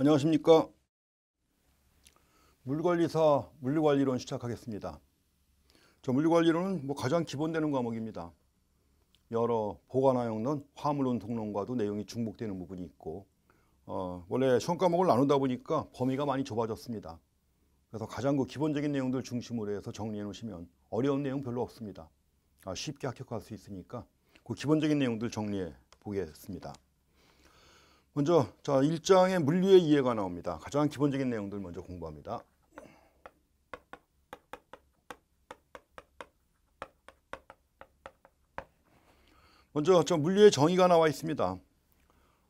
안녕하십니까 물관리사 물리관리론 시작하겠습니다 저 물리관리론은 뭐 가장 기본되는 과목입니다 여러 보관하용론화물운송론과도 내용이 중복되는 부분이 있고 어, 원래 시험 과목을 나누다 보니까 범위가 많이 좁아졌습니다 그래서 가장 그 기본적인 내용들 중심으로 해서 정리해 놓으시면 어려운 내용 별로 없습니다 아, 쉽게 합격할 수 있으니까 그 기본적인 내용들 정리해 보겠습니다 먼저 자 1장의 물류의 이해가 나옵니다. 가장 기본적인 내용들 먼저 공부합니다. 먼저 저 물류의 정의가 나와 있습니다.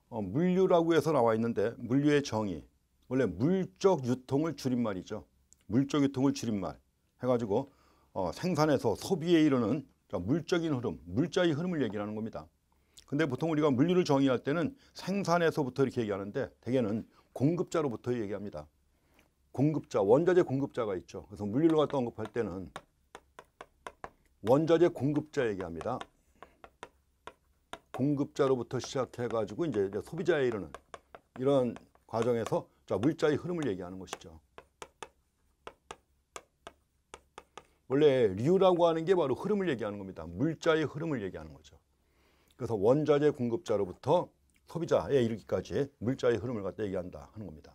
어, 물류라고 해서 나와 있는데 물류의 정의 원래 물적 유통을 줄임말이죠. 물적 유통을 줄임말 해가지고 어, 생산에서 소비에 이르는 물적인 흐름, 물자의 흐름을 얘기하는 겁니다. 근데 보통 우리가 물류를 정의할 때는 생산에서부터 이렇게 얘기하는데 대개는 공급자로부터 얘기합니다. 공급자, 원자재 공급자가 있죠. 그래서 물류를 갖다 언급할 때는 원자재 공급자 얘기합니다. 공급자로부터 시작해가지고 이제 소비자에 이르는 이런 과정에서 자 물자의 흐름을 얘기하는 것이죠. 원래 류라고 하는 게 바로 흐름을 얘기하는 겁니다. 물자의 흐름을 얘기하는 거죠. 그래서 원자재 공급자로부터 소비자에 이르기까지 물자의 흐름을 갖다 얘기한다 하는 겁니다.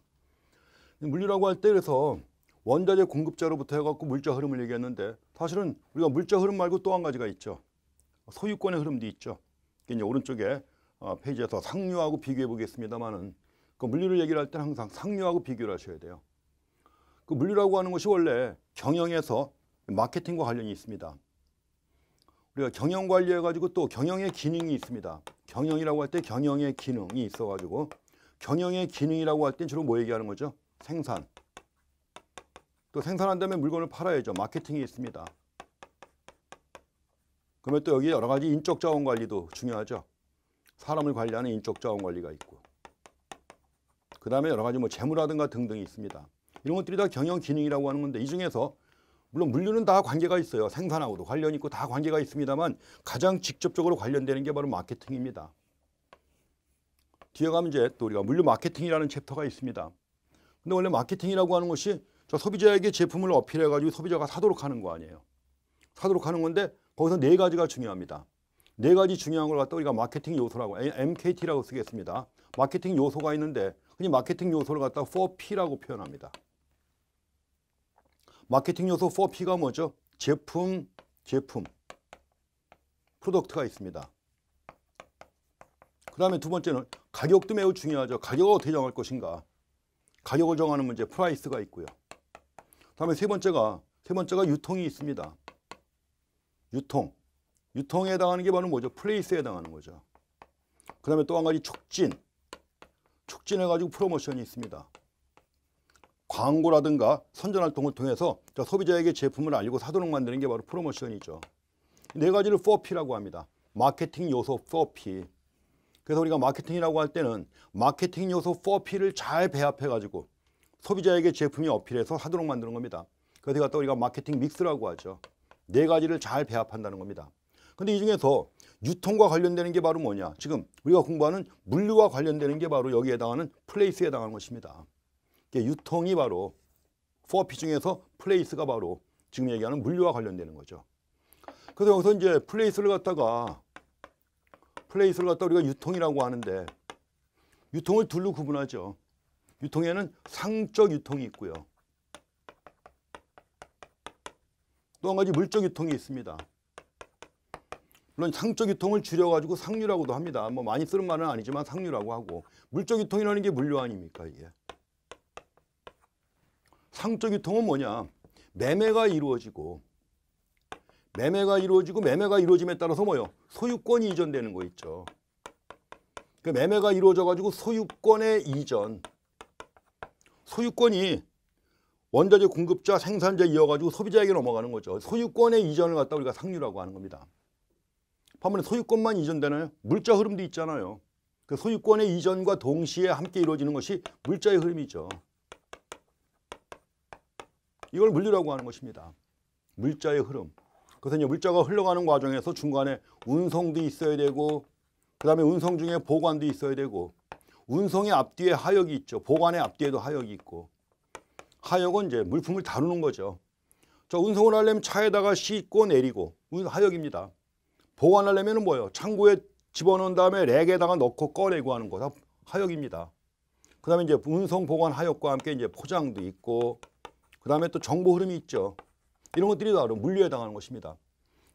물리라고 할 때 그래서 원자재 공급자로부터 해갖고 물자 흐름을 얘기했는데 사실은 우리가 물자 흐름 말고 또 한 가지가 있죠. 소유권의 흐름도 있죠. 이제 오른쪽에 어, 페이지에서 상류하고 비교해 보겠습니다만은 그 물리를 얘기를 할 때는 항상 상류하고 비교를 하셔야 돼요. 그 물리라고 하는 것이 원래 경영에서 마케팅과 관련이 있습니다. 우리가 경영 관리해가지고 또 경영의 기능이 있습니다. 경영이라고 할 때 경영의 기능이 있어가지고 경영의 기능이라고 할 땐 주로 뭐 얘기하는 거죠? 생산. 또 생산한 다음에 물건을 팔아야죠. 마케팅이 있습니다. 그러면 또 여기 여러 가지 인적 자원 관리도 중요하죠. 사람을 관리하는 인적 자원 관리가 있고 그 다음에 여러 가지 뭐 재무라든가 등등이 있습니다. 이런 것들이 다 경영 기능이라고 하는 건데 이 중에서 물론 물류는 다 관계가 있어요. 생산하고도 관련 있고 다 관계가 있습니다만 가장 직접적으로 관련되는 게 바로 마케팅입니다. 뒤에 가면 이제 또 우리가 물류 마케팅이라는 챕터가 있습니다. 근데 원래 마케팅이라고 하는 것이 저 소비자에게 제품을 어필해 가지고 소비자가 사도록 하는 거 아니에요. 사도록 하는 건데 거기서 네 가지가 중요합니다. 네 가지 중요한 걸 갖다 우리가 마케팅 요소라고 MKT라고 쓰겠습니다. 마케팅 요소가 있는데 흔히 마케팅 요소를 갖다 4P라고 표현합니다. 마케팅 요소 4P가 뭐죠? 제품, 제품, 프로덕트가 있습니다. 그 다음에 두 번째는 가격도 매우 중요하죠. 가격을 어떻게 정할 것인가. 가격을 정하는 문제, 프라이스가 있고요. 그 다음에 세 번째가, 세 번째가 유통이 있습니다. 유통. 유통에 해당하는 게 바로 뭐죠? 플레이스에 해당하는 거죠. 그 다음에 또 한 가지 촉진. 촉진해가지고 프로모션이 있습니다. 광고라든가 선전활동을 통해서 소비자에게 제품을 알리고 사도록 만드는 게 바로 프로모션이죠. 네 가지를 4P라고 합니다. 마케팅 요소 4P. 그래서 우리가 마케팅이라고 할 때는 마케팅 요소 4P를 잘 배합해가지고 소비자에게 제품이 어필해서 하도록 만드는 겁니다. 그래서 갖다 우리가 마케팅 믹스라고 하죠. 네 가지를 잘 배합한다는 겁니다. 근데 이 중에서 유통과 관련되는 게 바로 뭐냐. 지금 우리가 공부하는 물류와 관련되는 게 바로 여기에 해당하는 플레이스에 해당하는 것입니다. 유통이 바로 4P 중에서 플레이스가 바로 지금 얘기하는 물류와 관련되는 거죠. 그래서 여기서 이제 플레이스를 갖다가 플레이스를 갖다 가 우리가 유통이라고 하는데 유통을 둘로 구분하죠. 유통에는 상적 유통이 있고요. 또 한 가지 물적 유통이 있습니다. 물론 상적 유통을 줄여가지고 상류라고도 합니다. 뭐 많이 쓰는 말은 아니지만 상류라고 하고 물적 유통이라는 게 물류 아닙니까 이게. 상적 유통은 뭐냐? 매매가 이루어지고 매매가 이루어지고 매매가 이루어짐에 따라서 뭐요? 소유권이 이전되는 거 있죠. 그 매매가 이루어져 가지고 소유권의 이전. 소유권이 원자재 공급자 생산자 이어가지고 소비자에게 넘어가는 거죠. 소유권의 이전을 갖다 우리가 상류라고 하는 겁니다. 반면에 소유권만 이전되나요? 물자 흐름도 있잖아요. 그 소유권의 이전과 동시에 함께 이루어지는 것이 물자의 흐름이죠. 이걸 물리라고 하는 것입니다. 물자의 흐름. 그래서 이제 물자가 흘러가는 과정에서 중간에 운송도 있어야 되고 그 다음에 운송 중에 보관도 있어야 되고 운송의 앞뒤에 하역이 있죠. 보관의 앞뒤에도 하역이 있고 하역은 이제 물품을 다루는 거죠. 저 운송을 하려면 차에다가 싣고 내리고 하역입니다. 보관하려면 뭐예요? 창고에 집어넣은 다음에 렉에다가 넣고 꺼내고 하는 거다 하역입니다. 그 다음에 이제 운송 보관 하역과 함께 이제 포장도 있고 그 다음에 또 정보 흐름이 있죠. 이런 것들이 바로 물류에해 당하는 것입니다.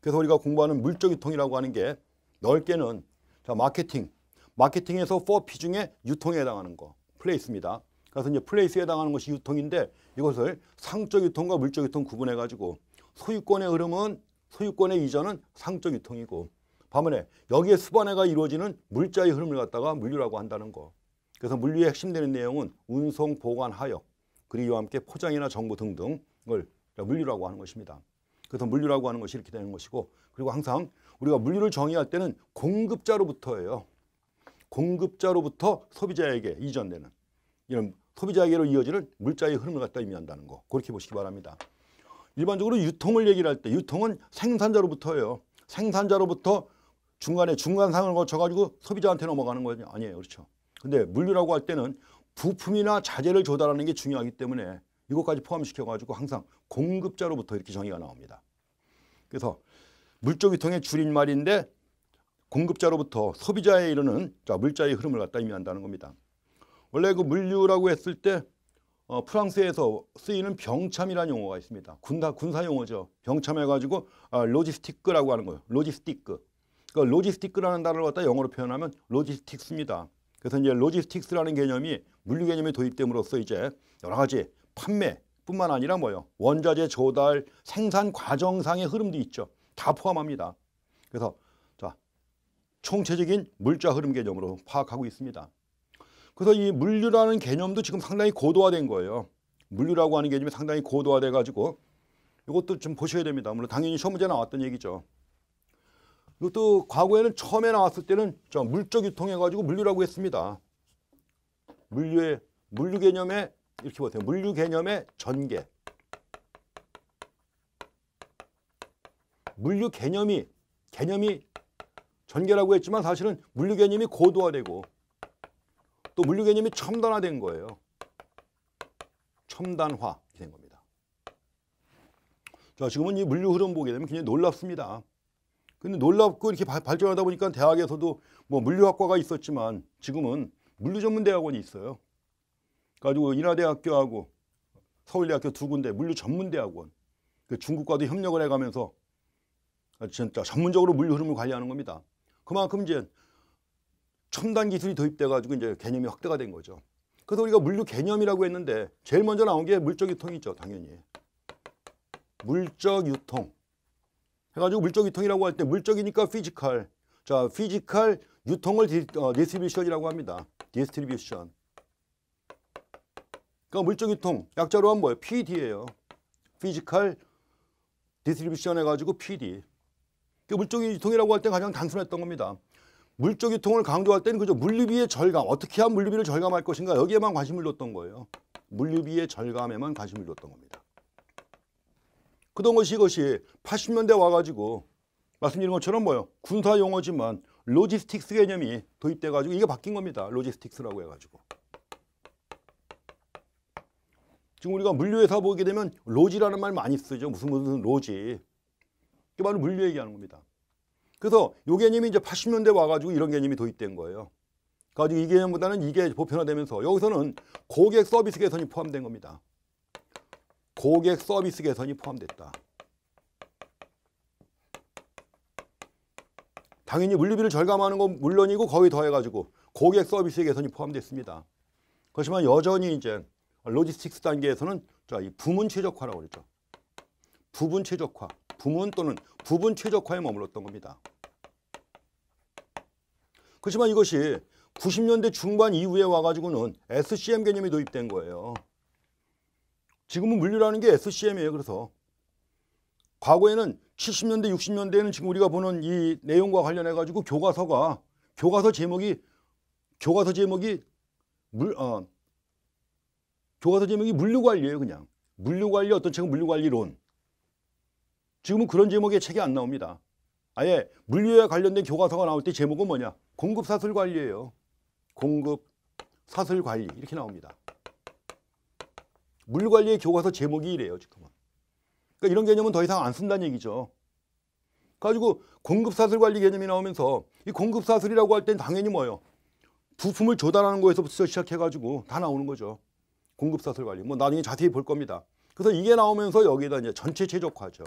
그래서 우리가 공부하는 물적유통이라고 하는 게 넓게는 자, 마케팅, 마케팅에서 4P 중에 유통에 해당하는 거, 플레이스입니다. 그래서 이제 플레이스에 해당하는 것이 유통인데 이것을 상적 유통과 물적 유통 구분해 가지고 소유권의 흐름은 소유권의 이전은 상적 유통이고 반면에 여기에 수반해가 이루어지는 물자의 흐름을 갖다가 물류라고 한다는 거. 그래서 물류의 핵심되는 내용은 운송, 보관, 하역 그리고 이와 함께 포장이나 정보 등등을 그러니까 물류라고 하는 것입니다. 그래서 물류라고 하는 것이 이렇게 되는 것이고 그리고 항상 우리가 물류를 정의할 때는 공급자로부터예요. 공급자로부터 소비자에게 이전되는 이런 소비자에게로 이어지는 물자의 흐름을 갖다 의미한다는 거 그렇게 보시기 바랍니다. 일반적으로 유통을 얘기를 할때 유통은 생산자로부터예요. 생산자로부터 중간에 중간상을 거쳐가지고 소비자한테 넘어가는 거 아니에요. 그렇죠. 근데 물류라고 할 때는 부품이나 자재를 조달하는 게 중요하기 때문에 이것까지 포함시켜가지고 항상 공급자로부터 이렇게 정의가 나옵니다. 그래서 물조기통의 줄임말인데 공급자로부터 소비자에 이르는 자, 물자의 흐름을 갖다 의미한다는 겁니다. 원래 그 물류라고 했을 때 어, 프랑스에서 쓰이는 병참이라는 용어가 있습니다. 군사, 군사 용어죠. 병참해가지고 아, 로지스티크라고 하는 거예요. 로지스티크. 그러니까 로지스티크라는 단어를 갖다 영어로 표현하면 로지스틱스입니다. 그래서 이제 로지스틱스라는 개념이 물류 개념이 도입됨으로써 이제 여러 가지 판매뿐만 아니라 뭐요 원자재 조달, 생산 과정상의 흐름도 있죠. 다 포함합니다. 그래서 자 총체적인 물자 흐름 개념으로 파악하고 있습니다. 그래서 이 물류라는 개념도 지금 상당히 고도화된 거예요. 물류라고 하는 개념이 상당히 고도화돼 가지고 이것도 좀 보셔야 됩니다. 물론 당연히 시험 문제 나왔던 얘기죠. 이것도 과거에는 처음에 나왔을 때는 물적 유통해 가지고 물류라고 했습니다. 물류의 물류 개념의 이렇게 보세요. 물류 개념의 전개. 물류 개념이 개념이 전개라고 했지만 사실은 물류 개념이 고도화되고 또 물류 개념이 첨단화된 거예요. 첨단화 된 겁니다. 자, 지금은 이 물류 흐름 보게 되면 굉장히 놀랍습니다. 근데 놀랍고 이렇게 발전하다 보니까 대학에서도 뭐 물류학과가 있었지만 지금은 물류전문대학원이 있어요. 가지고 인하대학교하고 서울대학교 두 군데 물류전문대학원 그 중국과도 협력을 해가면서 진짜 전문적으로 물류 흐름을 관리하는 겁니다. 그만큼 이제 첨단 기술이 도입돼가지고 이제 개념이 확대가 된 거죠. 그래서 우리가 물류 개념이라고 했는데 제일 먼저 나온 게 물적 유통이죠, 당연히. 물적 유통. 해가지고 물적 유통이라고 할 때 물적이니까 피지컬. 자, 피지컬 유통을 어, 디스트리뷰션이라고 합니다. 디스트리뷰션. 그러니까 물정유통 약자로 하 뭐예요? PD예요. 피지컬 디스트리뷰션 해가지고 PD. 그러니까 물정유통이라고 할 때 가장 단순했던 겁니다. 물정유통을 강조할 때는 그저 물류비의 절감, 어떻게 하면 물류비를 절감할 것인가 여기에만 관심을 뒀던 거예요. 물류비의 절감에만 관심을 뒀던 겁니다. 그동안 이것이 80년대 와가지고 말씀드린 것처럼 뭐요? 군사 용어지만 로지스틱스 개념이 도입돼가지고 이게 바뀐 겁니다. 로지스틱스라고 해가지고. 지금 우리가 물류회사 보게 되면 로지라는 말 많이 쓰죠. 무슨 무슨 로지. 그게 바로 물류 얘기하는 겁니다. 그래서 요 개념이 이제 80년대 와가지고 이런 개념이 도입된 거예요. 그래 가지고 이 개념보다는 이게 보편화되면서 여기서는 고객 서비스 개선이 포함된 겁니다. 고객 서비스 개선이 포함됐다. 당연히 물류비를 절감하는 건 물론이고 거의 더해가지고 고객 서비스 개선이 포함됐습니다. 그렇지만 여전히 이제 로지스틱스 단계에서는 이 부문 최적화라고 그랬죠. 부분 최적화, 부문 또는 부분 최적화에 머물렀던 겁니다. 그렇지만 이것이 90년대 중반 이후에 와가지고는 SCM 개념이 도입된 거예요. 지금은 물류라는 게 SCM이에요. 그래서 과거에는 70년대, 60년대에는 지금 우리가 보는 이 내용과 관련해 가지고 교과서가 교과서 제목이 교과서 제목이 물 어, 교과서 제목이 물류 관리예요, 그냥. 물류 관리 어떤 책은 물류 관리론. 지금은 그런 제목의 책이 안 나옵니다. 아예 물류에 관련된 교과서가 나올 때 제목은 뭐냐? 공급 사슬 관리예요. 공급 사슬 관리 이렇게 나옵니다. 물류 관리의 교과서 제목이 이래요, 지금은. 그러니까 이런 개념은 더 이상 안 쓴다는 얘기죠. 가지고 공급사슬 관리 개념이 나오면서 이 공급사슬이라고 할때 당연히 뭐예요? 부품을 조달하는 거에서부터 시작해가지고 다 나오는 거죠. 공급사슬 관리. 뭐 나중에 자세히 볼 겁니다. 그래서 이게 나오면서 여기에다 이제 전체 최적화죠.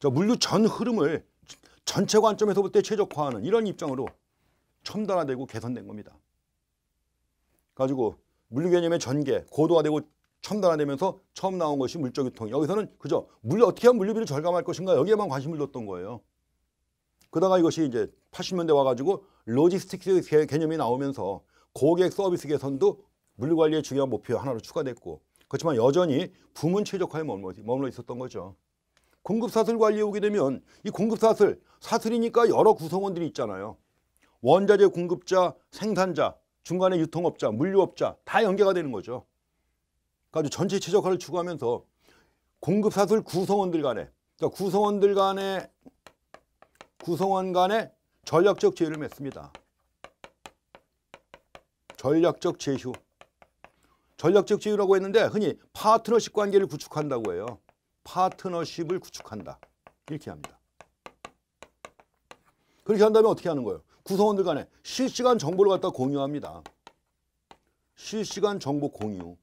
자, 물류 전 흐름을 전체 관점에서 볼때 최적화하는 이런 입장으로 첨단화되고 개선된 겁니다. 가지고 물류 개념의 전개, 고도화되고 첨단화 되면서 처음 나온 것이 물적유통 여기서는 그죠? 물 어떻게 하면 물류비를 절감할 것인가 여기에만 관심을 뒀던 거예요. 그러다가 이것이 이제 80년대 와가지고 로지스틱스 개념이 나오면서 고객 서비스 개선도 물류관리의 중요한 목표 하나로 추가됐고 그렇지만 여전히 부문 최적화에 머물러, 머물러 있었던 거죠. 공급사슬 관리에 오게 되면 이 공급사슬, 사슬이니까 여러 구성원들이 있잖아요. 원자재 공급자, 생산자, 중간에 유통업자, 물류업자 다 연계가 되는 거죠. 가지고 그러니까 전체 최적화를 추구하면서 공급사슬 구성원들 간에 그러니까 구성원들 간에 구성원 간에 전략적 제휴를 맺습니다. 전략적 제휴. 전략적 제휴라고 했는데 흔히 파트너십 관계를 구축한다고 해요. 파트너십을 구축한다. 이렇게 합니다. 그렇게 한다면 어떻게 하는 거예요? 구성원들 간에 실시간 정보를 갖다 공유합니다. 실시간 정보 공유.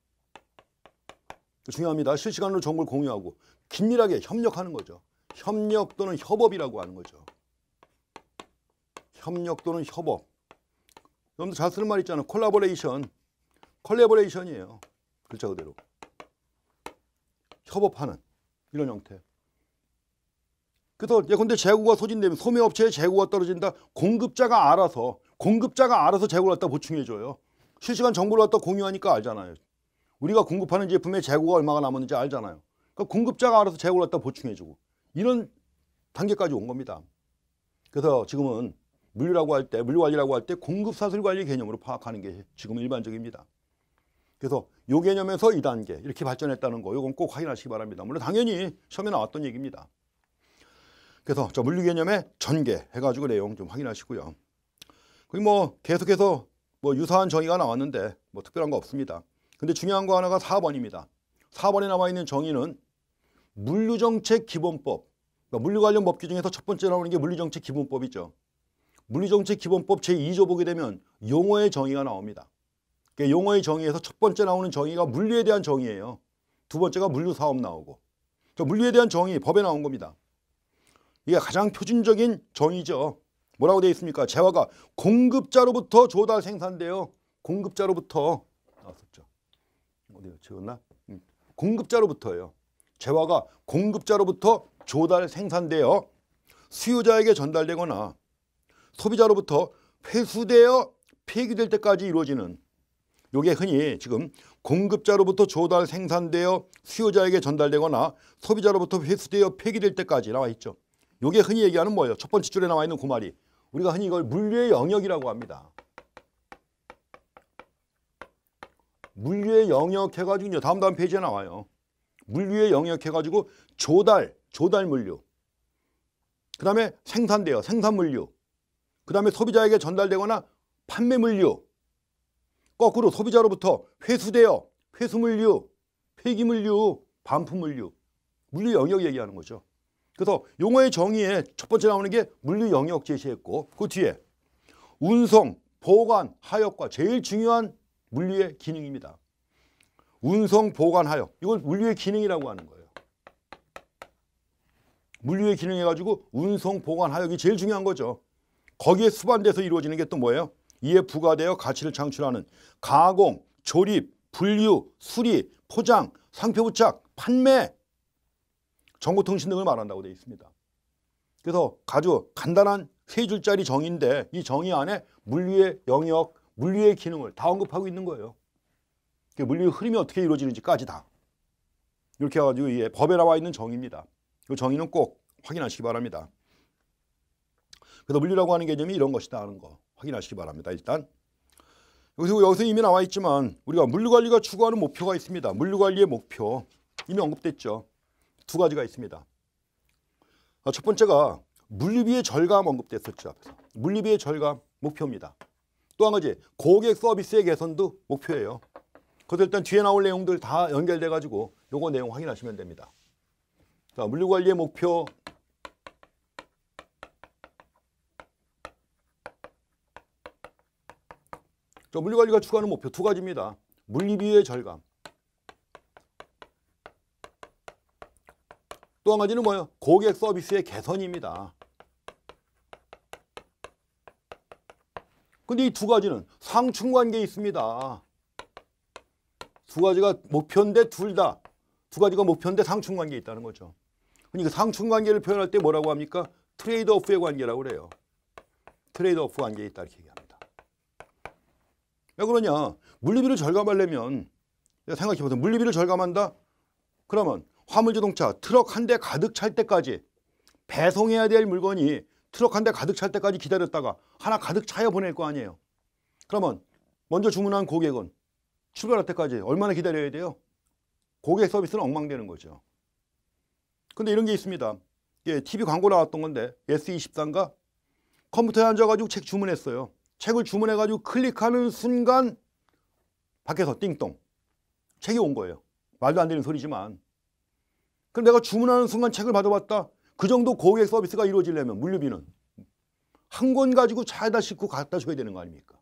중요합니다. 실시간으로 정보를 공유하고 긴밀하게 협력하는 거죠. 협력 또는 협업이라고 하는 거죠. 협력 또는 협업. 여러분들 잘 쓰는 말 있잖아요. 콜라보레이션. 콜라보레이션이에요. 글자 그대로. 협업하는 이런 형태. 그래서 예컨대 재고가 소진되면 소매업체의 재고가 떨어진다. 공급자가 알아서 공급자가 알아서 재고를 갖다 보충해줘요. 실시간 정보를 갖다 공유하니까 알잖아요. 우리가 공급하는 제품의 재고가 얼마가 남았는지 알잖아요. 그러니까 공급자가 알아서 재고를 갖다 보충해주고 이런 단계까지 온 겁니다. 그래서 지금은 물류라고 할 때, 물류관리라고 할 때 공급사슬관리 개념으로 파악하는 게 지금 일반적입니다. 그래서 요 개념에서 2단계 이렇게 발전했다는 거 이건 꼭 확인하시기 바랍니다. 물론 당연히 처음에 나왔던 얘기입니다. 그래서 저 물류 개념의 전개 해가지고 내용 좀 확인하시고요. 그리고 뭐 계속해서 뭐 유사한 정의가 나왔는데 뭐 특별한 거 없습니다. 근데 중요한 거 하나가 4번입니다. 4번에 나와 있는 정의는 물류정책 기본법. 그러니까 물류 관련 법규 중에서 첫 번째 나오는 게 물류정책 기본법이죠. 물류정책 기본법 제2조 보게 되면 용어의 정의가 나옵니다. 그러니까 용어의 정의에서 첫 번째 나오는 정의가 물류에 대한 정의예요. 두 번째가 물류사업 나오고. 그러니까 물류에 대한 정의 법에 나온 겁니다. 이게 가장 표준적인 정의죠. 뭐라고 되어 있습니까? 재화가 공급자로부터 조달 생산되어 공급자로부터 나왔었죠. 어디가 지웠나? 음. 공급자로부터예요. 재화가 공급자로부터 조달 생산되어 수요자에게 전달되거나 소비자로부터 회수되어 폐기될 때까지 이루어지는 요게 흔히 지금 공급자로부터 조달 생산되어 수요자에게 전달되거나 소비자로부터 회수되어 폐기될 때까지 나와 있죠. 요게 흔히 얘기하는 뭐예요? 첫 번째 줄에 나와 있는 고말이 우리가 흔히 이걸 물류의 영역이라고 합니다. 물류의 영역 해가지고 다음 다음 페이지에 나와요. 물류의 영역 해가지고 조달, 조달 물류. 그 다음에 생산되어 생산 물류. 그 다음에 소비자에게 전달되거나 판매 물류. 거꾸로 소비자로부터 회수되어 회수 물류, 폐기 물류, 반품 물류. 물류 영역 얘기하는 거죠. 그래서 용어의 정의에 첫 번째 나오는 게 물류 영역 제시했고 그 뒤에 운송, 보관, 하역과 제일 중요한 물류의 기능입니다. 운송 보관하여 이걸 물리의 기능이라고 하는 거예요. 물리의 기능 해가지고 운송 보관하여 이게 제일 중요한 거죠. 거기에 수반돼서 이루어지는 게 또 뭐예요? 이에 부과되어 가치를 창출하는 가공, 조립, 분류, 수리, 포장, 상표 부착, 판매, 정보통신 등을 말한다고 되어 있습니다. 그래서 아주 간단한 세 줄짜리 정의인데 이 정의 안에 물리의 영역, 물리의 기능을 다 언급하고 있는 거예요. 그 그러니까 물리의 흐름이 어떻게 이루어지는지까지 다. 이렇게 해가지고 이 법에 나와 있는 정의입니다. 그 정의는 꼭 확인하시기 바랍니다. 그래서 물리라고 하는 개념이 이런 것이다 하는 거 확인하시기 바랍니다. 일단 여기서, 여기서 이미 나와 있지만 우리가 물리관리가 추구하는 목표가 있습니다. 물리관리의 목표 이미 언급됐죠. 두 가지가 있습니다. 아, 첫 번째가 물리비의 절감 언급됐었죠. 앞에서. 물리비의 절감 목표입니다. 또한 가지 고객 서비스의 개선도 목표예요. 그것도 일단 뒤에 나올 내용들 다 연결돼 가지고 요거 내용 확인하시면 됩니다. 자, 물류관리의 목표 자, 물류관리가 추구하는 목표 두 가지입니다. 물리비의 절감. 또 한 가지는 뭐예요? 고객 서비스의 개선입니다. 근데 이 두 가지는 상충관계에 있습니다. 두 가지가 목표인데 둘 다 두 가지가 목표인데 상충관계에 있다는 거죠. 그러니까 상충관계를 표현할 때 뭐라고 합니까? 트레이드 오프의 관계라고 그래요. 트레이드 오프 관계에 있다 이렇게 얘기합니다. 왜 그러냐? 물리비를 절감하려면 생각해보세요. 물리비를 절감한다? 그러면 화물자동차 트럭 한 대 가득 찰 때까지 배송해야 될 물건이 트럭 한 대 가득 찰 때까지 기다렸다가 하나 가득 차여 보낼 거 아니에요. 그러면 먼저 주문한 고객은 출발할 때까지 얼마나 기다려야 돼요? 고객 서비스는 엉망되는 거죠. 근데 이런 게 있습니다. 예, TV 광고 나왔던 건데 S23가 컴퓨터에 앉아가지고 책 주문했어요. 책을 주문해가지고 클릭하는 순간 밖에서 띵동 책이 온 거예요. 말도 안 되는 소리지만 그럼 내가 주문하는 순간 책을 받아봤다. 그 정도 고객 서비스가 이루어지려면 물류비는 한 권 가지고 차에다 싣고 갖다 줘야 되는 거 아닙니까?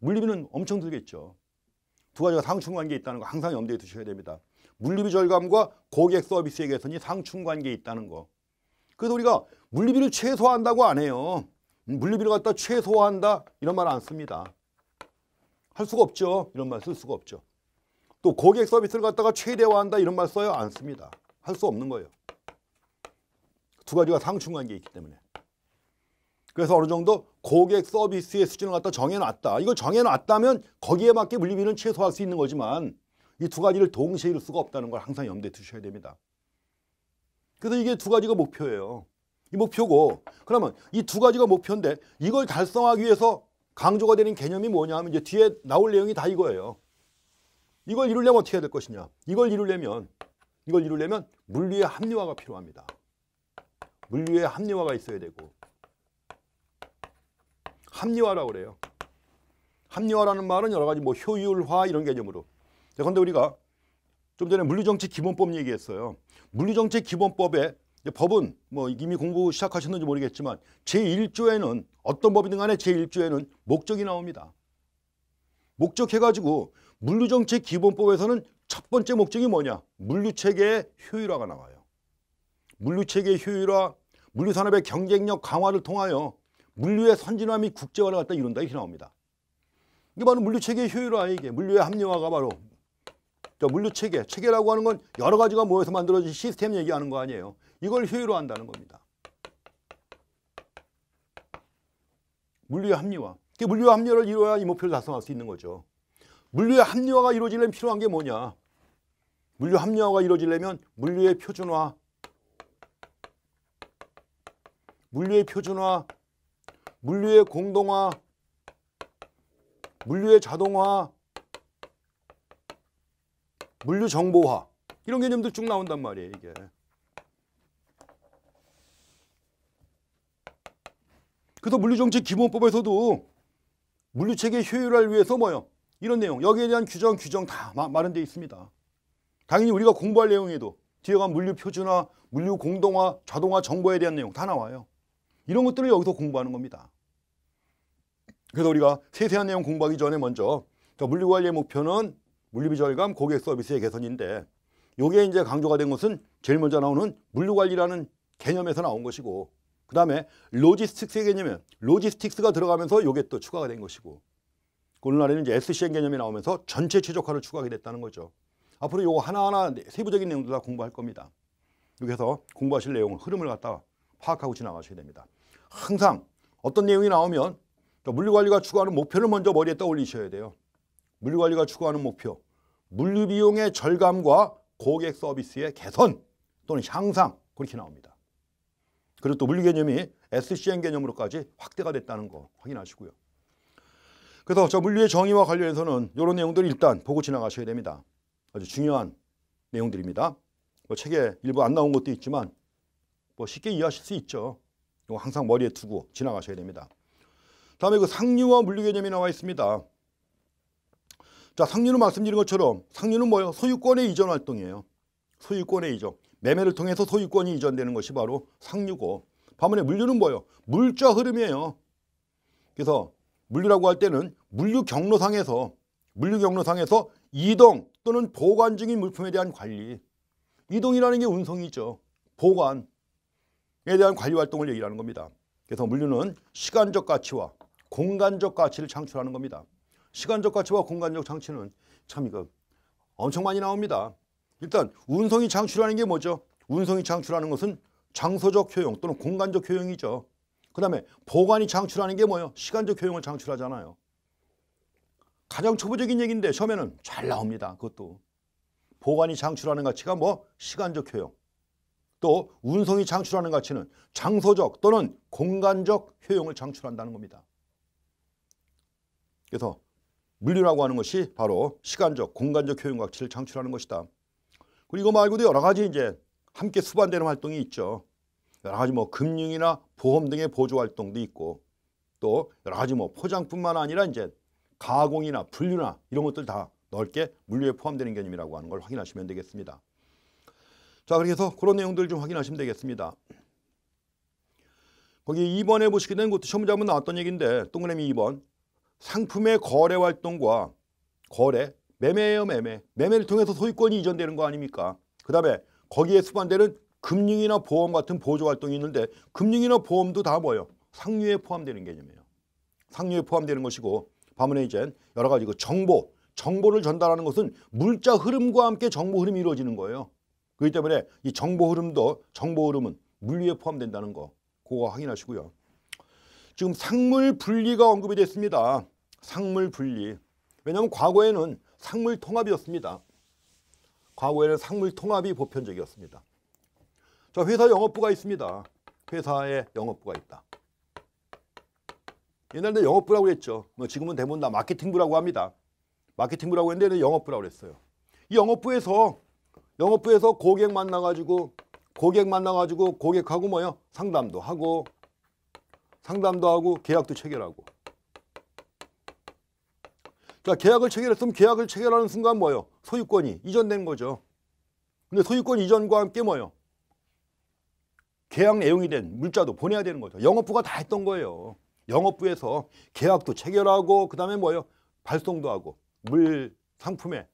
물류비는 엄청 들겠죠. 두 가지가 상충관계에 있다는 거 항상 염두에 두셔야 됩니다. 물류비 절감과 고객 서비스에 개선이 상충관계에 있다는 거. 그래서 우리가 물류비를 최소화한다고 안 해요. 물류비를 갖다 최소화한다 이런 말 안 씁니다. 할 수가 없죠. 이런 말 쓸 수가 없죠. 또 고객 서비스를 갖다가 최대화한다 이런 말 써요? 안 씁니다. 할 수 없는 거예요. 두 가지가 상충관계에 있기 때문에. 그래서 어느 정도 고객 서비스의 수준을 갖다 정해놨다. 이걸 정해놨다면 거기에 맞게 물리비는 최소화할 수 있는 거지만 이 두 가지를 동시에 이룰 수가 없다는 걸 항상 염두에 두셔야 됩니다. 그래서 이게 두 가지가 목표예요. 이 목표고 그러면 이 두 가지가 목표인데 이걸 달성하기 위해서 강조가 되는 개념이 뭐냐면 하 이제 뒤에 나올 내용이 다 이거예요. 이걸 이루려면 어떻게 해야 될 것이냐. 이걸 이루려면 이걸 이루려면 물리의 합리화가 필요합니다. 물류의 합리화가 있어야 되고 합리화라고 그래요. 합리화라는 말은 여러 가지 뭐 효율화 이런 개념으로. 그런데 우리가 좀 전에 물류정책 기본법 얘기했어요. 물류정책 기본법에 법은 뭐 이미 공부 시작하셨는지 모르겠지만 제1조에는 어떤 법이든 간에 제1조에는 목적이 나옵니다. 목적해가지고 물류정책 기본법에서는 첫 번째 목적이 뭐냐? 물류체계의 효율화가 나와요. 물류체계 효율화, 물류산업의 경쟁력 강화를 통하여 물류의 선진화 및 국제화를 갖다 이룬다 이렇게 나옵니다. 이게 바로 물류체계 효율화 이게. 물류의 합리화가 바로 물류체계, 체계라고 하는 건 여러 가지가 모여서 만들어진 시스템 얘기하는 거 아니에요. 이걸 효율화한다는 겁니다. 물류의 합리화. 물류의 합리화를 이루어야 이 목표를 달성할 수 있는 거죠. 물류의 합리화가 이루어지려면 필요한 게 뭐냐. 물류 합리화가 이루어지려면 물류의 표준화, 물류의 표준화, 물류의 공동화, 물류의 자동화, 물류 정보화 이런 개념들 쭉 나온단 말이에요 이게. 그래서 물류정책 기본법에서도 물류체계 효율화를 위해서 뭐요? 이런 내용 여기에 대한 규정 규정 다 마, 마련되어 있습니다. 당연히 우리가 공부할 내용에도 뒤에 가 물류 표준화, 물류 공동화, 자동화 정보에 대한 내용 다 나와요. 이런 것들을 여기서 공부하는 겁니다. 그래서 우리가 세세한 내용 공부하기 전에 먼저 물류관리의 목표는 물류비 절감, 고객 서비스의 개선인데 이게 이제 강조가 된 것은 제일 먼저 나오는 물류관리라는 개념에서 나온 것이고 그 다음에 로지스틱스의 개념에 로지스틱스가 들어가면서 이게또 추가가 된 것이고 그 오늘날에는 이제 SCN 개념이 나오면서 전체 최적화를 추가하게 됐다는 거죠. 앞으로 이거 하나하나 네, 세부적인 내용도 다 공부할 겁니다. 여기서 공부하실 내용은 흐름을 갖다 파악하고 지나가셔야 됩니다. 항상 어떤 내용이 나오면 물류관리가 추구하는 목표를 먼저 머리에 떠올리셔야 돼요. 물류관리가 추구하는 목표, 물류비용의 절감과 고객 서비스의 개선 또는 향상 그렇게 나옵니다. 그리고 또물류 개념이 SCN 개념으로까지 확대가 됐다는 거 확인하시고요. 그래서 저물류의 정의와 관련해서는 이런 내용들을 일단 보고 지나가셔야 됩니다. 아주 중요한 내용들입니다. 뭐 책에 일부 안 나온 것도 있지만 뭐 쉽게 이해하실 수 있죠. 이거 항상 머리에 두고 지나가셔야 됩니다. 다음에 그 상류와 물류 개념이 나와 있습니다. 자, 상류는 말씀드린 것처럼 상류는 뭐예요? 소유권의 이전 활동이에요. 소유권의 이전. 매매를 통해서 소유권이 이전되는 것이 바로 상류고 반면에 물류는 뭐예요? 물자 흐름이에요. 그래서 물류라고 할 때는 물류 경로상에서 물류 경로상에서 이동 또는 보관 중인 물품에 대한 관리 이동이라는 게 운송이죠. 보관 등에 대한 관리 활동을 얘기하는 겁니다. 그래서 물류는 시간적 가치와 공간적 가치를 창출하는 겁니다. 시간적 가치와 공간적 장치는 참 이거 엄청 많이 나옵니다. 일단 운송이 창출하는 게 뭐죠? 운송이 창출하는 것은 장소적 효용 또는 공간적 효용이죠. 그 다음에 보관이 창출하는 게 뭐예요? 시간적 효용을 창출하잖아요. 가장 초보적인 얘기인데 처음에는 잘 나옵니다. 그것도. 보관이 창출하는 가치가 뭐? 시간적 효용. 또 운송이 창출하는 가치는 장소적 또는 공간적 효용을 창출한다는 겁니다. 그래서 물류라고 하는 것이 바로 시간적, 공간적 효용 가치를 창출하는 것이다. 그리고 말고도 여러 가지 이제 함께 수반되는 활동이 있죠. 여러 가지 뭐 금융이나 보험 등의 보조 활동도 있고 또 여러 가지 뭐 포장뿐만 아니라 이제 가공이나 분류나 이런 것들 다 넓게 물류에 포함되는 개념이라고 하는 걸 확인하시면 되겠습니다. 자, 그래서 그런 내용들 을좀 확인하시면 되겠습니다. 거기 2번에 보시게 된 것도 그 시험자문 나왔던 얘기인데 동그라미 2번 상품의 거래 활동과 거래, 매매예요 매매. 매매를 통해서 소유권이 이전되는 거 아닙니까? 그 다음에 거기에 수반되는 금융이나 보험 같은 보조 활동이 있는데 금융이나 보험도 다 뭐예요? 상류에 포함되는 개념이에요. 상류에 포함되는 것이고 반면에 이제 여러 가지 그 정보, 정보를 전달하는 것은 물자 흐름과 함께 정보 흐름이 이루어지는 거예요. 그렇기 때문에 이 정보 흐름도 정보 흐름은 물리에 포함된다는 거 그거 확인하시고요. 지금 상물 분리가 언급이 됐습니다. 상물 분리. 왜냐하면 과거에는 상물 통합이었습니다. 과거에는 상물 통합이 보편적이었습니다. 자, 회사 영업부가 있습니다. 회사에 영업부가 있다. 옛날에 영업부라고 했죠. 뭐 지금은 대부분 다 마케팅부라고 합니다. 마케팅부라고 했는데 영업부라고 했어요. 이 영업부에서 영업부에서 고객 만나가지고 고객 만나가지고 고객하고 뭐요? 상담도 하고 상담도 하고 계약도 체결하고 자 그러니까 계약을 체결했으면 계약을 체결하는 순간 뭐요? 소유권이 이전된 거죠. 근데 소유권 이전과 함께 뭐요? 계약 내용이 된 물자도 보내야 되는 거죠. 영업부가 다 했던 거예요. 영업부에서 계약도 체결하고 그 다음에 뭐요 발송도 하고 물 상품에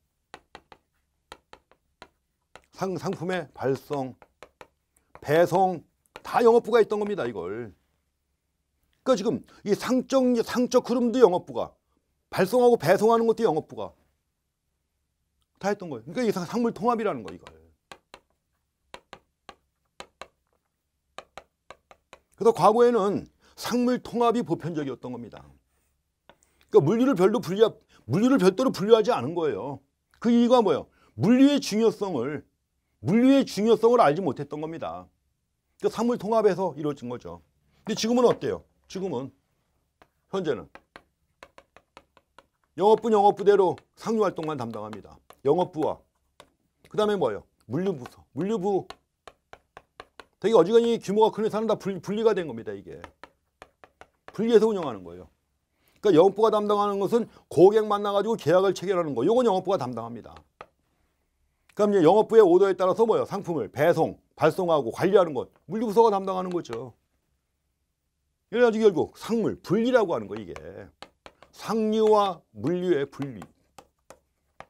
상, 상품의 발송, 배송 다 영업부가 있던 겁니다. 이걸. 그러니까 지금 이 상적, 상적 흐름도 영업부가 발송하고 배송하는 것도 영업부가 다 했던 거예요. 그러니까 이게 상물 통합이라는 거예요 이걸. 그래서 과거에는 상물 통합이 보편적이었던 겁니다. 그러니까 물류를 별로 분류 물류를 별도로 분류하지 않은 거예요. 그 이유가 뭐예요? 물류의 중요성을 물류의 중요성을 알지 못했던 겁니다. 그러물 그러니까 통합에서 이루어진 거죠. 근데 지금은 어때요? 지금은 현재는 영업부 영업부대로 상류 활동만 담당합니다. 영업부와 그 다음에 뭐예요? 물류부서. 물류부 되게 어지간히 규모가 큰 회사는 다 분리가 된 겁니다. 이게 분리해서 운영하는 거예요. 그러니까 영업부가 담당하는 것은 고객 만나가지고 계약을 체결하는 거. 요건 영업부가 담당합니다. 그럼 이제 영업부의 오더에 따라서 뭐예요? 상품을 배송, 발송하고 관리하는 것 물류부서가 담당하는 거죠. 그래가지고 결국 상물, 분리라고 하는 거 이게. 상류와 물류의 분리.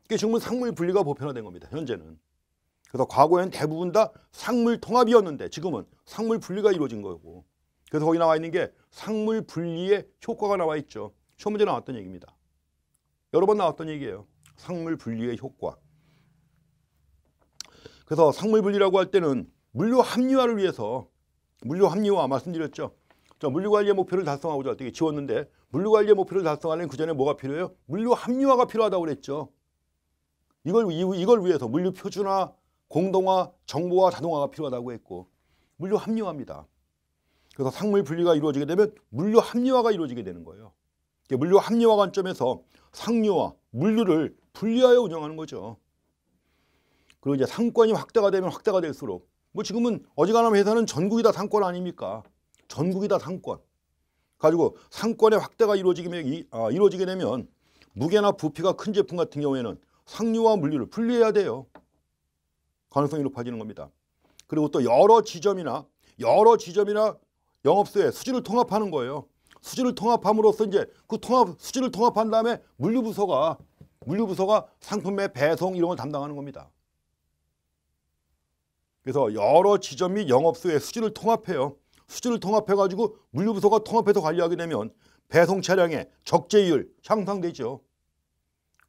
이게 정말 상물 분리가 보편화된 겁니다. 현재는. 그래서 과거에는 대부분 다 상물 통합이었는데 지금은 상물 분리가 이루어진 거고. 그래서 거기 나와 있는 게 상물 분리의 효과가 나와 있죠. 처음 문제 나왔던 얘기입니다. 여러 번 나왔던 얘기예요. 상물 분리의 효과. 그래서 상물분리라고 할 때는 물류 합리화를 위해서 물류 합리화 말씀드렸죠. 자, 물류관리의 목표를 달성하고자 어떻게 지웠는데 물류관리의 목표를 달성하려면 그 전에 뭐가 필요해요? 물류 합리화가 필요하다고 그랬죠. 이걸, 이걸 위해서 물류 표준화, 공동화, 정보화, 자동화가 필요하다고 했고 물류 합리화입니다. 그래서 상물 분리가 이루어지게 되면 물류 합리화가 이루어지게 되는 거예요. 물류 합리화 관점에서 상류와 물류를 분리하여 운영하는 거죠. 그리고 이제 상권이 확대가 되면 확대가 될수록 뭐 지금은 어지간한 회사는 전국이 다 상권 아닙니까? 전국이 다 상권. 가지고 상권의 확대가 이루어지게, 아, 이루어지게 되면 무게나 부피가 큰 제품 같은 경우에는 상류와 물류를 분리해야 돼요. 가능성이 높아지는 겁니다. 그리고 또 여러 지점이나 여러 지점이나 영업소에 수지를 통합하는 거예요. 수지를 통합함으로써 이제 그 통합 수지를 통합한 다음에 물류 부서가 물류 부서가 상품의 배송 이런 걸 담당하는 겁니다. 그래서 여러 지점 및 영업소의 수지를 통합해요. 수지를 통합해가지고 물류부서가 통합해서 관리하게 되면 배송 차량의 적재율 향상되죠.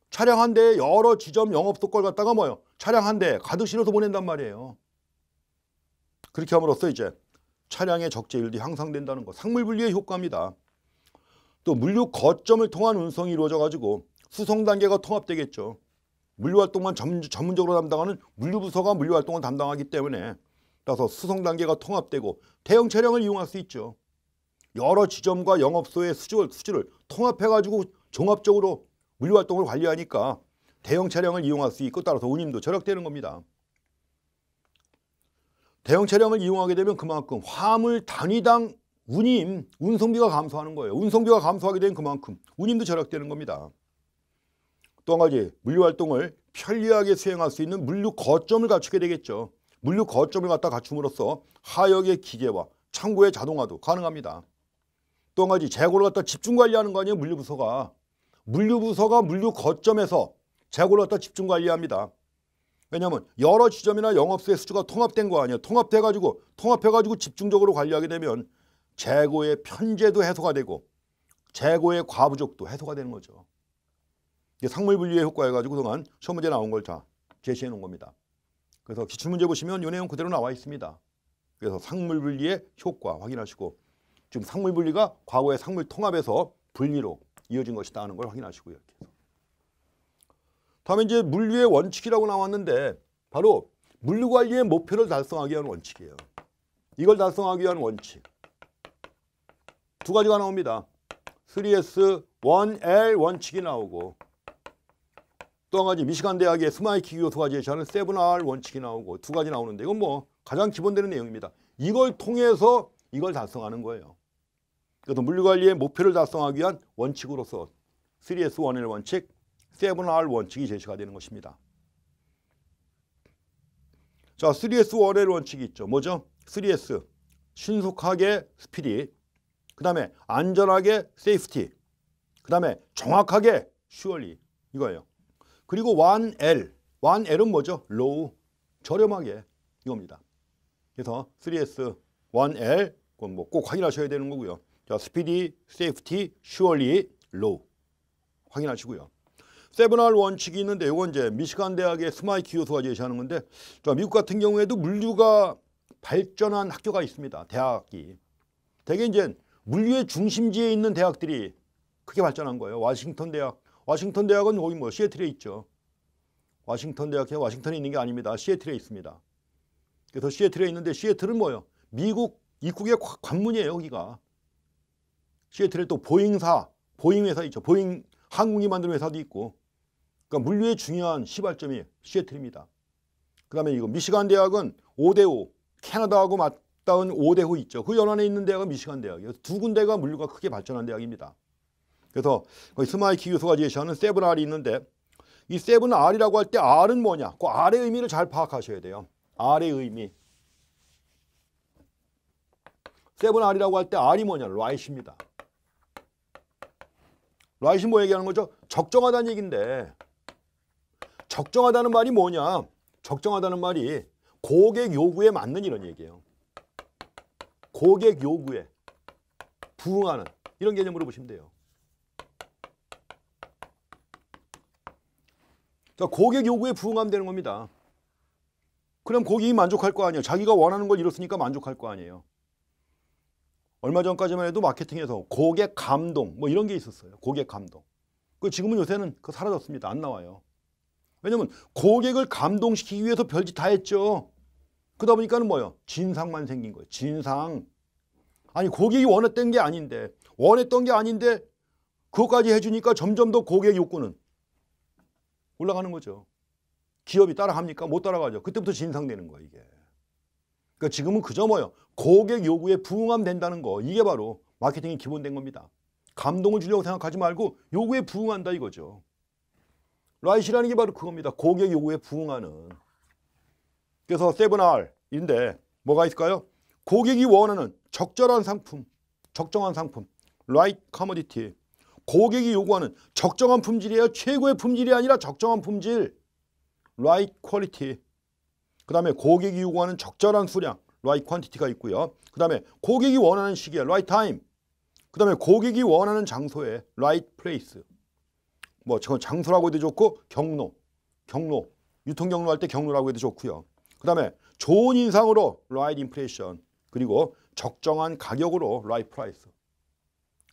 차량 한 대에 여러 지점 영업소 걸 갖다가 뭐요? 차량 한 대에 가득 실어서 보낸단 말이에요. 그렇게 함으로써 이제 차량의 적재율도 향상된다는 거 상물 분리의 효과입니다. 또 물류 거점을 통한 운송이 이루어져 가지고 수송 단계가 통합되겠죠. 물류활동만 전문적으로 담당하는 물류부서가 물류활동을 담당하기 때문에 따라서 수송 단계가 통합되고 대형 차량을 이용할 수 있죠. 여러 지점과 영업소의 수주를, 수주를 통합해가지고 종합적으로 물류활동을 관리하니까 대형 차량을 이용할 수 있고 따라서 운임도 절약되는 겁니다. 대형 차량을 이용하게 되면 그만큼 화물 단위당 운임, 운송비가 감소하는 거예요. 운송비가 감소하게 되면 그만큼 운임도 절약되는 겁니다. 또한 가지 물류활동을 편리하게 수행할 수 있는 물류 거점을 갖추게 되겠죠. 물류 거점을 갖다 갖춤으로써 하역의 기계와 창고의 자동화도 가능합니다. 또 한 가지 재고를 갖다 집중 관리하는 거 아니에요 물류부서가. 물류부서가 물류 거점에서 재고를 갖다 집중 관리합니다. 왜냐하면 여러 지점이나 영업소의 수주가 통합된 거 아니에요. 통합돼가지고 통합해가지고 집중적으로 관리하게 되면 재고의 편제도 해소가 되고 재고의 과부족도 해소가 되는 거죠. 이게 상물 분류의 효과 해가지고 그동안 시험 문제 나온 걸 다 제시해 놓은 겁니다. 그래서 기출문제 보시면 요 내용 그대로 나와 있습니다. 그래서 상물 분리의 효과 확인하시고 지금 상물 분리가 과거의 상물 통합에서 분리로 이어진 것이다 하는 걸 확인하시고요. 다음에 이제 물류의 원칙이라고 나왔는데 바로 물류관리의 목표를 달성하기 위한 원칙이에요. 이걸 달성하기 위한 원칙. 두 가지가 나옵니다. 3S, 1L 원칙이 나오고 또한 가지 미시간 대학의 스마이키 교수가 제시하는 세븐 R 원칙이 나오고 두 가지 나오는데 이건 뭐 가장 기본되는 내용입니다. 이걸 통해서 이걸 달성하는 거예요. 그래서 물리관리의 목표를 달성하기 위한 원칙으로서 3S1L 원칙, 7R 원칙이 제시가 되는 것입니다. 자, 3S1L 원칙이 있죠. 뭐죠? 3S, 신속하게 스피디, 그 다음에 안전하게 세이프티, 그 다음에 정확하게 슈얼리 이거예요. 그리고 1L, 1L은 뭐죠? 로우, 저렴하게 이겁니다. 그래서 3S, 1L 그건 뭐꼭 확인하셔야 되는 거고요. 자, 스피디, 세이프티, 슈얼리, 로우 확인하시고요. 세븐알 원칙이 있는데 이건 이제 미시간 대학의 스마이키 교수가 제시하는 건데 자, 미국 같은 경우에도 물류가 발전한 학교가 있습니다. 대학이. 대개 이제 물류의 중심지에 있는 대학들이 크게 발전한 거예요. 워싱턴 대학, 워싱턴 대학은 거기 뭐 시애틀에 있죠. 와싱턴 대학에 와싱턴에 있는 게 아닙니다. 시애틀에 있습니다. 그래서 시애틀에 있는데 시애틀은 뭐예요? 미국 입국의 관문이에요. 여기가. 시애틀에 또 보잉사, 보잉 회사 있죠. 보잉 항공기 만드는 회사도 있고. 그러니까 물류의 중요한 시발점이 시애틀입니다. 그 다음에 이거 미시간 대학은 5대5 캐나다하고 맞닿은 5대5 있죠. 그 연안에 있는 대학은 미시간 대학이에요. 두 군데가 물류가 크게 발전한 대학입니다. 그래서 스마이키 교수가 제시하는 세븐 R이 있는데 이 세븐 R이라고 할 때 R은 뭐냐? 그 R의 의미를 잘 파악하셔야 돼요. R의 의미. 세븐 R이라고 할 때 R이 뭐냐? 라이십니다. 라이시 뭐 얘기하는 거죠? 적정하다는 얘기인데 적정하다는 말이 뭐냐? 적정하다는 말이 고객 요구에 맞는 이런 얘기예요. 고객 요구에 부응하는 이런 개념으로 보시면 돼요. 그 고객 요구에 부응하면 되는 겁니다. 그럼 고객이 만족할 거 아니에요. 자기가 원하는 걸 이뤘으니까 만족할 거 아니에요. 얼마 전까지만 해도 마케팅에서 고객 감동 뭐 이런 게 있었어요. 고객 감동. 그 지금은 요새는 그 사라졌습니다. 안 나와요. 왜냐면 고객을 감동시키기 위해서 별짓 다 했죠. 그러다 보니까는 뭐예요? 진상만 생긴 거예요. 진상. 아니 고객이 원했던 게 아닌데 원했던 게 아닌데 그것까지 해주니까 점점 더 고객 욕구는 올라가는 거죠. 기업이 따라갑니까? 못 따라가죠. 그때부터 진상되는 거예요, 이게. 그러니까 지금은 그저 뭐요? 고객 요구에 부응함된다는 거. 이게 바로 마케팅이 기본된 겁니다. 감동을 주려고 생각하지 말고 요구에 부응한다 이거죠. 라이시라는 게 바로 그겁니다. 고객 요구에 부응하는. 그래서 세븐알인데 뭐가 있을까요? 고객이 원하는 적절한 상품, 적정한 상품, 라이 g h t c o m m o d t 고객이 요구하는 적정한 품질이에요. 최고의 품질이 아니라 적정한 품질. right quality. 그 다음에 고객이 요구하는 적절한 수량. right quantity가 있고요. 그 다음에 고객이 원하는 시기에 right time. 그 다음에 고객이 원하는 장소에 right place. 뭐 저건 장소라고 해도 좋고 경로. 경로. 유통 경로 할 때 경로라고 해도 좋고요. 그 다음에 좋은 인상으로 right impression. 그리고 적정한 가격으로 right price.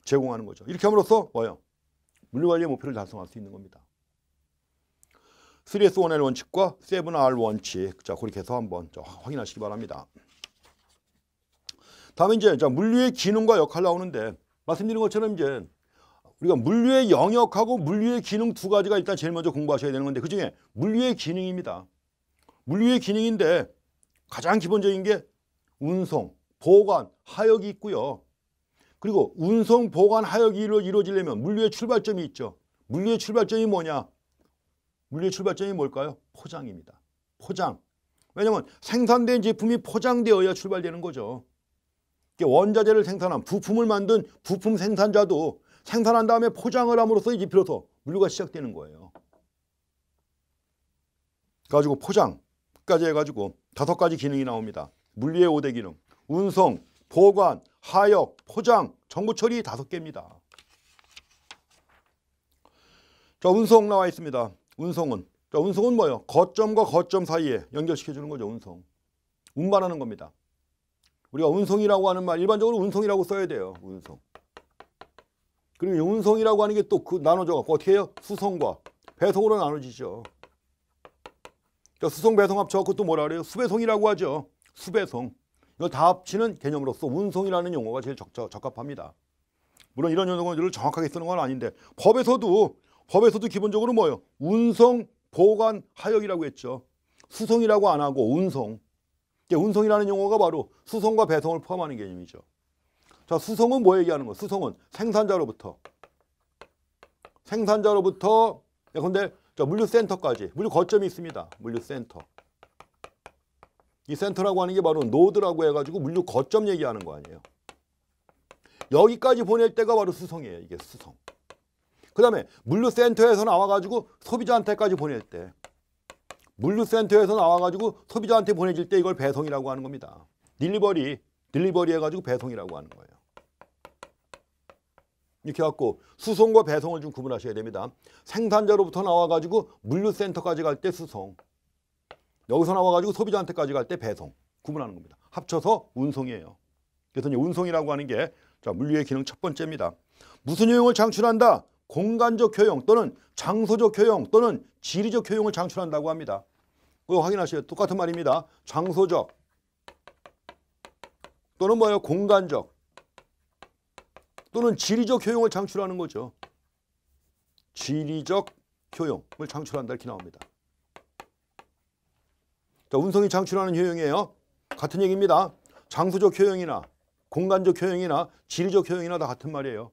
제공하는 거죠. 이렇게 함으로써 뭐요 예물류관리의 목표를 달성할 수 있는 겁니다. 3S1L 원칙과 7R 원칙 자 그렇게 해서 한번 확인하시기 바랍니다. 다음에 이제 자, 물류의 기능과 역할 나오는데 말씀드린 것처럼 이제 우리가 물류의 영역하고 물류의 기능 두 가지가 일단 제일 먼저 공부하셔야 되는 건데 그중에 물류의 기능입니다. 물류의 기능인데 가장 기본적인 게 운송, 보관, 하역이 있고요. 그리고 운송 보관 하역이로 이루어지려면 물류의 출발점이 있죠. 물류의 출발점이 뭐냐? 물류의 출발점이 뭘까요? 포장입니다. 포장. 왜냐하면 생산된 제품이 포장되어야 출발되는 거죠. 원자재를 생산한 부품을 만든 부품 생산자도 생산한 다음에 포장을 함으로써 이제 비로소 물류가 시작되는 거예요. 가지고 포장까지 해가지고 다섯 가지 기능이 나옵니다. 물류의 5대 기능, 운송, 보관, 하역, 포장, 정부 처리 다섯 개입니다. 자, 운송 나와 있습니다. 운송은. 자, 운송은 뭐예요? 거점과 거점 사이에 연결시켜 주는 거죠, 운송. 운반하는 겁니다. 우리가 운송이라고 하는 말 일반적으로 운송이라고 써야 돼요. 운송. 그리고 운송이라고 하는 게 또 그 나눠져 갖 어떻게 해요? 수송과 배송으로 나눠지죠. 자, 수송 배송 합쳐 갖고 또 뭐라 그래요? 수배송이라고 하죠. 수배송. 이걸 다 합치는 개념으로서 운송이라는 용어가 제일 적자, 적합합니다. 물론 이런 용어들을 정확하게 쓰는 건 아닌데 법에서도 법에서도 기본적으로 뭐예요? 운송, 보관, 하역이라고 했죠. 수송이라고 안 하고 운송. 운송이라는 용어가 바로 수송과 배송을 포함하는 개념이죠. 자, 수송은 뭐 얘기하는 거? 수송은 생산자로부터 생산자로부터 근데 물류센터까지 물류 거점이 있습니다. 물류센터. 이 센터라고 하는 게 바로 노드라고 해가지고 물류 거점 얘기하는 거 아니에요. 여기까지 보낼 때가 바로 수송이에요. 이게 수송. 그 다음에 물류센터에서 나와가지고 소비자한테까지 보낼 때 물류센터에서 나와가지고 소비자한테 보내질 때 이걸 배송이라고 하는 겁니다. 딜리버리, 딜리버리 해가지고 배송이라고 하는 거예요. 이렇게 갖고 수송과 배송을 좀 구분하셔야 됩니다. 생산자로부터 나와가지고 물류센터까지 갈 때 수송. 여기서 나와가지고 소비자한테까지 갈 때 배송, 구분하는 겁니다. 합쳐서 운송이에요. 그래서 이제 운송이라고 하는 게 자, 물류의 기능 첫 번째입니다. 무슨 효용을 창출한다? 공간적 효용 또는 장소적 효용 또는 지리적 효용을 창출한다고 합니다. 그거 확인하세요 똑같은 말입니다. 장소적 또는 뭐예요? 공간적 또는 지리적 효용을 창출하는 거죠. 지리적 효용을 창출한다 이렇게 나옵니다. 자, 운성이 창출하는 효용이에요. 같은 얘기입니다. 장소적 효용이나 공간적 효용이나 지리적 효용이나 다 같은 말이에요.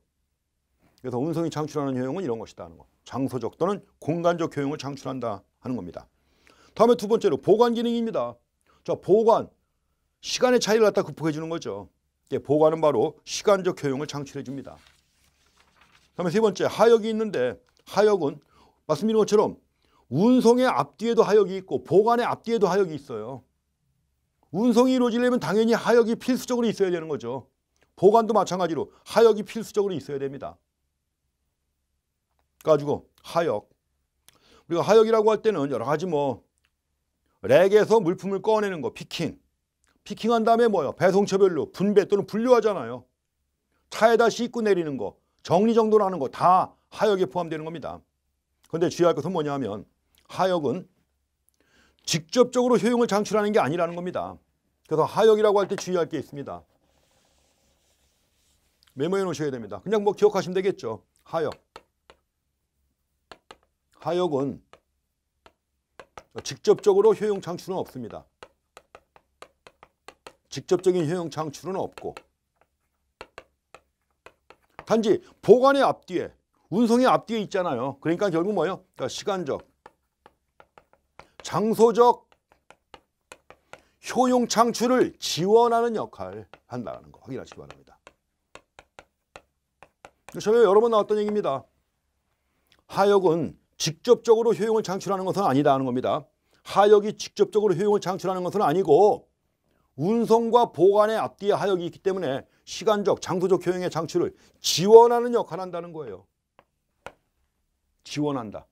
그래서 운성이 창출하는 효용은 이런 것이다 하는 거. 장소적 또는 공간적 효용을 창출한다 하는 겁니다. 다음에 두 번째로 보관 기능입니다. 자, 보관. 시간의 차이를 갖다 극복해 주는 거죠. 이게 예, 보관은 바로 시간적 효용을 창출해 줍니다. 다음에 세 번째 하역이 있는데 하역은 말씀드린 것처럼 운송의 앞뒤에도 하역이 있고 보관의 앞뒤에도 하역이 있어요. 운송이 이루어지려면 당연히 하역이 필수적으로 있어야 되는 거죠. 보관도 마찬가지로 하역이 필수적으로 있어야 됩니다. 가지고 하역. 우리가 하역이라고 할 때는 여러 가지 뭐 렉에서 물품을 꺼내는 거 피킹. 피킹한 다음에 뭐요? 배송처별로 분배 또는 분류하잖아요. 차에다 싣고 내리는 거, 정리정돈하는 거 다 하역에 포함되는 겁니다. 그런데 주의할 것은 뭐냐 하면 하역은 직접적으로 효용을 창출하는 게 아니라는 겁니다. 그래서 하역이라고 할 때 주의할 게 있습니다. 메모해 놓으셔야 됩니다. 그냥 뭐 기억하시면 되겠죠. 하역. 하역은 직접적으로 효용 창출은 없습니다. 직접적인 효용 창출은 없고 단지 보관의 앞뒤에 운송의 앞뒤에 있잖아요. 그러니까 결국 뭐예요? 그러니까 시간적, 장소적 효용 창출을 지원하는 역할을 한다는 거 확인하시기 바랍니다. 저희 여러 번 나왔던 얘기입니다. 하역은 직접적으로 효용을 창출하는 것은 아니다 하는 겁니다. 하역이 직접적으로 효용을 창출하는 것은 아니고 운송과 보관의 앞뒤에 하역이 있기 때문에 시간적, 장소적 효용의 창출을 지원하는 역할을 한다는 거예요. 지원한다.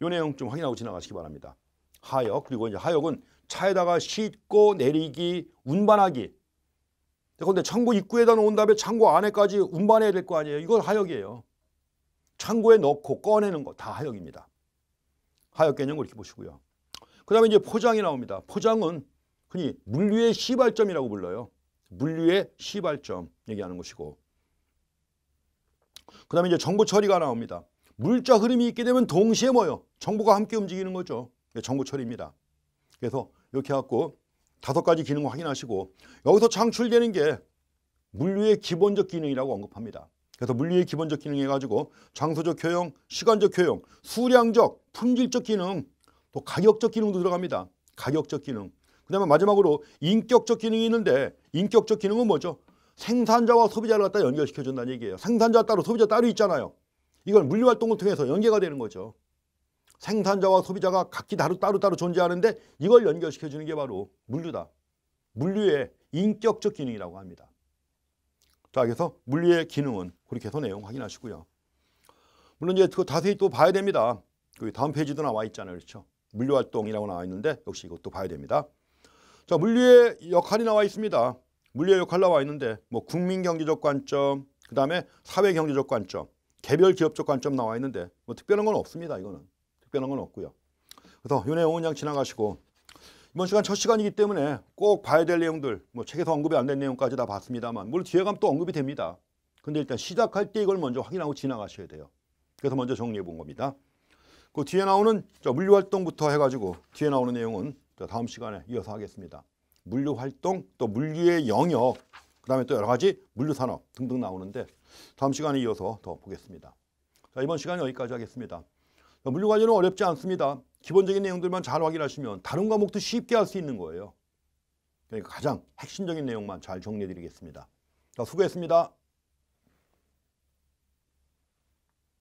이 내용 좀 확인하고 지나가시기 바랍니다. 하역 그리고 이제 하역은 차에다가 싣고 내리기 운반하기 그런데 창고 입구에다 놓은 다음에 창고 안에까지 운반해야 될 거 아니에요 이건 하역이에요 창고에 넣고 꺼내는 거 다 하역입니다 하역 개념을 이렇게 보시고요 그 다음에 이제 포장이 나옵니다 포장은 흔히 물류의 시발점이라고 불러요 물류의 시발점 얘기하는 것이고 그 다음에 이제 정보 처리가 나옵니다 물자 흐름이 있게 되면 동시에 뭐요 정보가 함께 움직이는 거죠 예, 정보 처리입니다. 그래서 이렇게 해갖고 다섯 가지 기능을 확인하시고 여기서 창출되는 게 물류의 기본적 기능이라고 언급합니다. 그래서 물류의 기본적 기능 해가지고 장소적 효용, 시간적 효용, 수량적, 품질적 기능, 또 가격적 기능도 들어갑니다. 가격적 기능. 그 다음에 마지막으로 인격적 기능이 있는데 인격적 기능은 뭐죠? 생산자와 소비자를 갖다 연결시켜준다는 얘기예요. 생산자 따로 소비자 따로 있잖아요. 이건 물류활동을 통해서 연계가 되는 거죠. 생산자와 소비자가 각기 다루, 따로따로 존재하는데 이걸 연결시켜주는 게 바로 물류다. 물류의 인격적 기능이라고 합니다. 자, 그래서 물류의 기능은 그렇게 해서 내용 확인하시고요. 물론 이제 그 자세히 또 봐야 됩니다. 그 다음 페이지도 나와 있잖아요. 그렇죠? 물류활동이라고 나와 있는데 역시 이것도 봐야 됩니다. 자, 물류의 역할이 나와 있습니다. 물류의 역할 나와 있는데 뭐 국민 경제적 관점, 그다음에 사회 경제적 관점, 개별 기업적 관점 나와 있는데 뭐 특별한 건 없습니다. 이거는. 특별한 건 없고요. 그래서 윤내용은 그냥 지나가시고 이번 시간 첫 시간이기 때문에 꼭 봐야 될 내용들 뭐 책에서 언급이 안 된 내용까지 다 봤습니다만 물론 뒤에 가면 또 언급이 됩니다. 근데 일단 시작할 때 이걸 먼저 확인하고 지나가셔야 돼요. 그래서 먼저 정리해 본 겁니다. 그 뒤에 나오는 저 물류활동부터 해가지고 뒤에 나오는 내용은 다음 시간에 이어서 하겠습니다. 물류활동, 또 물류의 영역, 그 다음에 또 여러 가지 물류산업 등등 나오는데 다음 시간에 이어서 더 보겠습니다. 자, 이번 시간 여기까지 하겠습니다. 물류 관리는 어렵지 않습니다. 기본적인 내용들만 잘 확인하시면 다른 과목도 쉽게 할 수 있는 거예요. 그러니까 가장 핵심적인 내용만 잘 정리해드리겠습니다. 자, 수고했습니다.